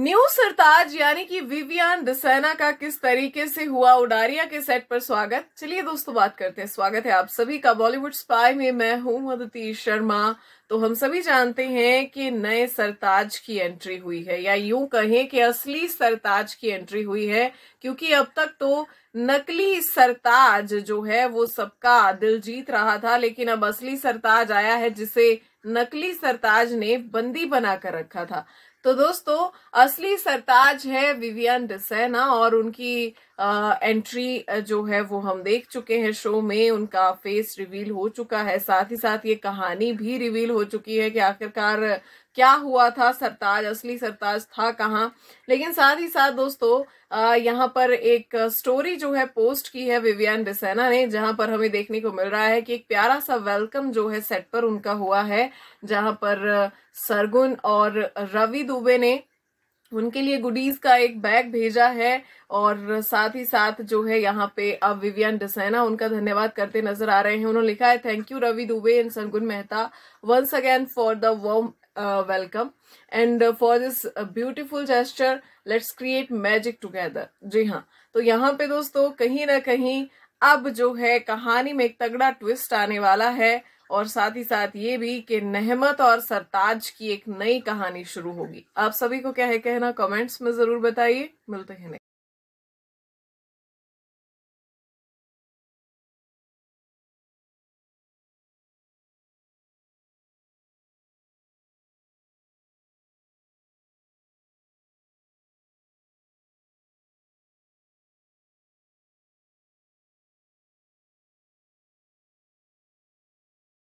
new सरताज यानी कि Vivian दसैना का किस तरीके से हुआ उडारिया के सेट पर स्वागत चलिए दोस्तों बात करते हैं स्वागत है आप सभी का बॉलीवुड स्पाई में मैं हूं अदिति शर्मा तो हम सभी जानते हैं कि नए सरताज की एंट्री हुई है या यूं कहें कि असली सरताज की एंट्री हुई है क्योंकि अब तक तो नकली सरताज जो है वो सबका दिल जीत रहा था लेकिन अब असली सरताज आया है जिसे नकली सरताज ने बंदी बनाकर रखा था तो दोस्तों असली सरताज है विवियन डिसेना और उनकी आ, एंट्री जो है वो हम देख चुके हैं शो में उनका फेस रिवील हो चुका है साथ ही साथ ये कहानी भी रिवील हो चुकी है कि आखिरकार क्या हुआ था सरताज असली सरताज था कहाँ लेकिन साथ ही साथ दोस्तों यहाँ पर एक स्टोरी जो है पोस्ट की है विवियन बिसेना ने जहां पर हमें देखने को मिल रहा है कि एक प्यारा सा वेलकम जो है सेट पर उनका हुआ है जहां पर सरगुन और रवि दुबे ने उनके लिए गुडीज का एक बैग भेजा है और साथ ही साथ जो है यहाँ पे अब विवियन डिसना उनका धन्यवाद करते नजर आ रहे हैं उन्होंने लिखा है thank you Ravi Dubey and Sargun Mehta once again for the warm uh, welcome and uh, for this uh, beautiful gesture let's create magic together जी हाँ तो यहाँ पे दोस्तों कहीं ना कहीं अब जो है कहानी में एक तगड़ा ट्विस्ट आने वाला है और साथ ही साथ ये भी कि नहमत और सरताज की एक नई कहानी शुरू होगी आप सभी को क्या है कहना कमेंट्स में जरूर बताइए मिलते हैं